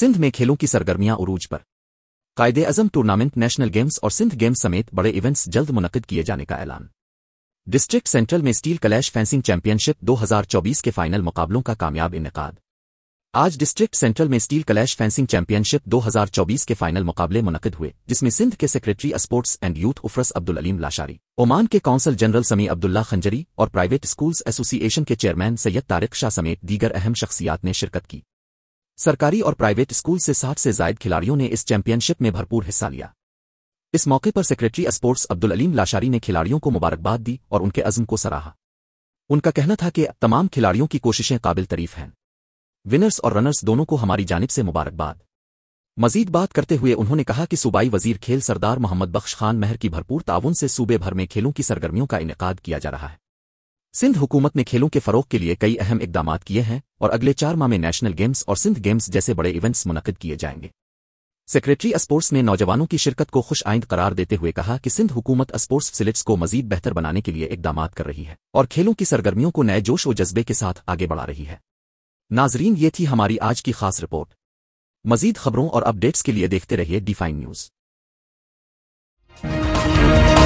सिंध में खेलों की सरगर्मियां उरूज पर कायद अजम टूर्नामेंट नेशनल गेम्स और सिंध गेम्स समेत बड़े इवेंट्स जल्द मुनद किए जाने का ऐलान डिस्ट्रिक्ट सेंट्रल में स्टील कलैश फेंसिंग चैंपियनशिप 2024 के फाइनल मुकाबलों का कामयाब इनका आज डिस्ट्रिक्ट सेंट्रल में स्टील कलैश फेंसिंग चैंपियनशिप 2024 के फाइनल मुकाबले मुनद हुए जिसमें सिंध के secretary sports and youth affairs Abdul Aleem Lashari Oman के consul general Sami Abdullah Khanjari और प्राइवेट स्कूल्स एसोसिएशन के चेयरमैन सैयद तारिक शाह समेत दीगर अहम शख्सियात ने शिरकत की सरकारी और प्राइवेट स्कूल से साठ से जायद खिलाड़ियों ने इस चैंपियनशिप में भरपूर हिस्सा लिया इस मौके पर सेक्रेटरी स्पोर्ट्स अब्दुल अलीम लाशारी ने खिलाड़ियों को मुबारकबाद दी और उनके अज़म को सराहा उनका कहना था कि तमाम खिलाड़ियों की कोशिशें काबिल तरीफ हैं विनर्स और रनर्स दोनों को हमारी जानब से मुबारकबाद मजीद बात करते हुए उन्होंने कहा कि सूबाई वजीर खेल सरदार मोहम्मद बख्श खान महर की भरपूर ताउन से सूबे भर में खेलों की सरगर्मियों का इनका किया जा रहा है सिंध हुकूमत ने खेलों के फरोग के लिए कई अहम इकदाम किए हैं और अगले चार माह में नेशनल गेम्स और सिंध गेम्स जैसे बड़े इवेंट्स मुनद किए जाएंगे सेक्रेटरी स्पोर्ट्स ने नौजवानों की शिरकत को खुश आइंद करार देते हुए कहा कि सिंध हुकूमत स्पोर्ट्स फैसिलिट्स को मजीद बेहतर बनाने के लिए इकदाम कर रही है और खेलों की सरगर्मियों को नए जोश व जज्बे के साथ आगे बढ़ा रही है नाजरीन ये थी हमारी आज की खास रिपोर्ट मजीद खबरों और अपडेट्स के लिए देखते रहिए डिफाइन न्यूज़